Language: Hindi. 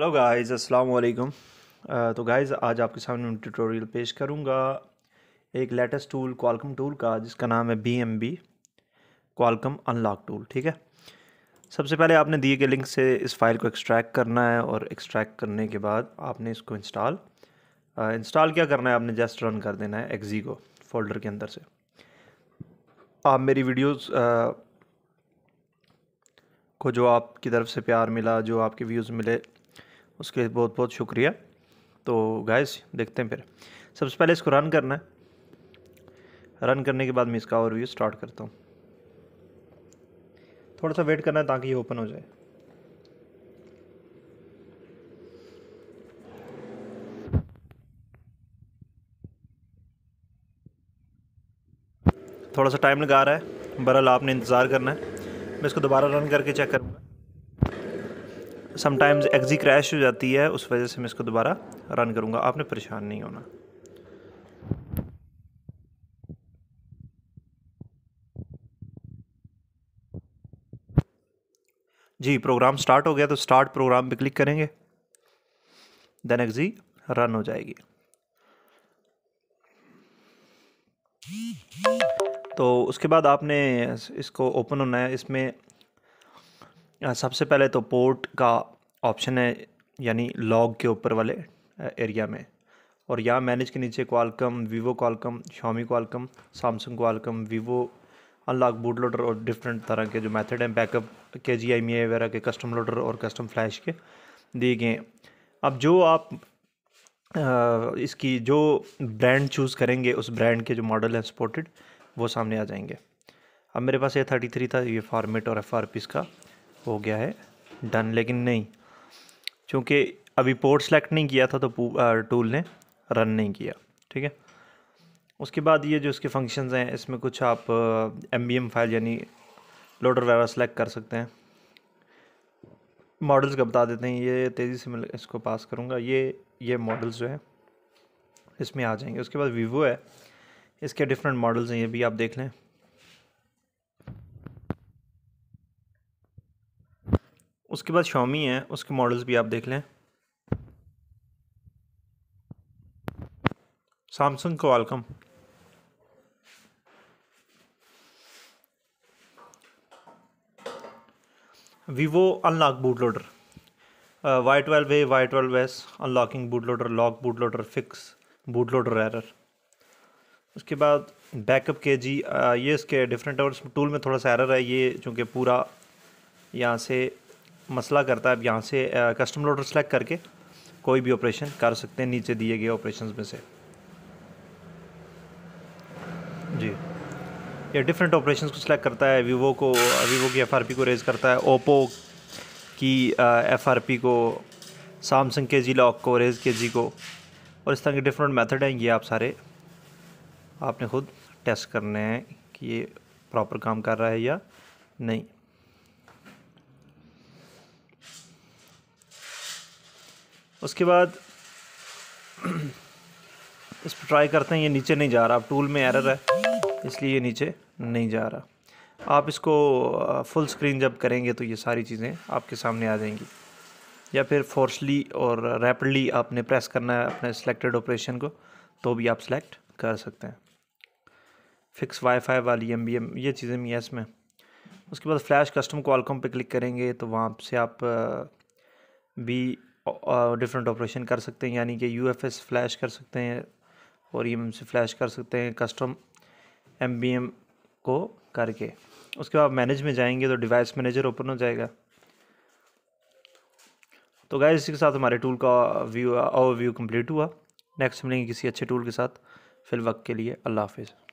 हेलो गाइस अस्सलाम वालेकुम तो गाइस आज आपके सामने मैं ट्यूटोरियल पेश करूंगा एक लेटेस्ट टूल क्वालकम टूल का जिसका नाम है B M B Qualcomm unlock tool ठीक है सबसे पहले आपने दिए गए लिंक से इस फाइल को एक्सट्रैक्ट करना है और एक्सट्रैक्ट करने के बाद आपने इसको इंस्टॉल इंस्टॉल uh, क्या करना है आपने जस्ट रन कर देना है एक्जी को फोल्डर के अंदर से आप मेरी वीडियोज़ uh, को जो आपकी तरफ से प्यार मिला जो आपके व्यूज़ मिले उसके बहुत बहुत शुक्रिया तो गाइस देखते हैं फिर सबसे पहले इसको रन करना है रन करने के बाद मैं इसका ओवरव्यू स्टार्ट करता हूँ थोड़ा सा वेट करना है ताकि ये ओपन हो जाए थोड़ा सा टाइम लगा रहा है बहरहाल आपने इंतज़ार करना है मैं इसको दोबारा रन करके चेक कर समटाइम्स एग्जी क्रैश हो जाती है उस वजह से मैं इसको दोबारा रन करूँगा आपने परेशान नहीं होना जी प्रोग्राम स्टार्ट हो गया तो स्टार्ट प्रोग्राम पे क्लिक करेंगे देन एग्जी रन हो जाएगी तो उसके बाद आपने इसको ओपन होना है इसमें सबसे पहले तो पोर्ट का ऑप्शन है यानी लॉग के ऊपर वाले एरिया में और यहाँ मैनेज के नीचे Qualcomm Vivo Qualcomm Xiaomi Qualcomm Samsung Qualcomm Vivo unlock boot bootloader और डिफरेंट तरह के जो मेथड हैं बैकअप के जी आई मी वगैरह के कस्टम लोडर और कस्टम फ्लैश के दिए गए अब जो आप इसकी जो ब्रांड चूज़ करेंगे उस ब्रांड के जो मॉडल हैं सपोर्टेड वो सामने आ जाएंगे अब मेरे पास ए थर्टी थ्री था ये फॉर्मेट और एफ आर पी हो गया है डन लेकिन नहीं क्योंकि अभी पोर्ट सेलेक्ट नहीं किया था तो टूल ने रन नहीं किया ठीक है उसके बाद ये जो इसके फंक्शंस हैं इसमें कुछ आप एम बी एम फाइल यानी लोडर वगैरह सेलेक्ट कर सकते हैं मॉडल्स का बता देते हैं ये तेज़ी से मैं इसको पास करूँगा ये ये मॉडल्स जो है इसमें आ जाएंगे उसके बाद वीवो है इसके डिफरेंट मॉडल्स हैं ये भी आप देख लें उसके बाद शॉमी है उसके मॉडल्स भी आप देख लें सैमसंग को welcome Vivo unlock boot loader Y twelve A Y twelve S unlocking boot loader lock boot loader fix boot loader error उसके बाद बैकअप के जी ये इसके डिफरेंट और टूल में थोड़ा सा एरर है ये चूँकि पूरा यहाँ से मसला करता है आप यहाँ से कस्टम लोडर सेलेक्ट करके कोई भी ऑपरेशन कर सकते हैं नीचे दिए गए ऑपरेशन में से जी ये डिफरेंट ऑपरेशन को सिलेक्ट करता है वीवो को वीवो की एफ को रेज़ करता है ओपो की एफ को सैमसंग के जी लॉक को रेज़ के जी को और इस तरह के डिफरेंट मेथड हैं ये आप सारे आपने ख़ुद टेस्ट करने हैं कि ये प्रॉपर काम कर रहा है या नहीं उसके बाद इस पर ट्राई करते हैं ये नीचे नहीं जा रहा अब टूल में एरर है इसलिए ये नीचे नहीं जा रहा आप इसको फुल स्क्रीन जब करेंगे तो ये सारी चीज़ें आपके सामने आ जाएंगी या फिर फोर्सली और रैपिडली आपने प्रेस करना है अपने सिलेक्टेड ऑपरेशन को तो भी आप सिलेक्ट कर सकते हैं फिक्स वाईफाई वाली एम बी एम ये चीज़ें भी हैं इसमें उसके बाद फ्लैश कस्टम कॉलकॉम पे क्लिक करेंगे तो वहाँ से आप बी डिफरेंट ऑपरेशन कर सकते हैं यानी कि यू फ्लैश कर सकते हैं और ई से फ्लैश कर सकते हैं कस्टम एम को करके उसके बाद मैनेज में जाएंगे तो डिवाइस मैनेजर ओपन हो जाएगा तो गाय इसी के साथ हमारे टूल का व्यू ओवर व्यू कम्प्लीट हुआ नेक्स्ट मिलेंगे किसी अच्छे टूल के साथ फिर वक्त के लिए अल्लाह हाफिज़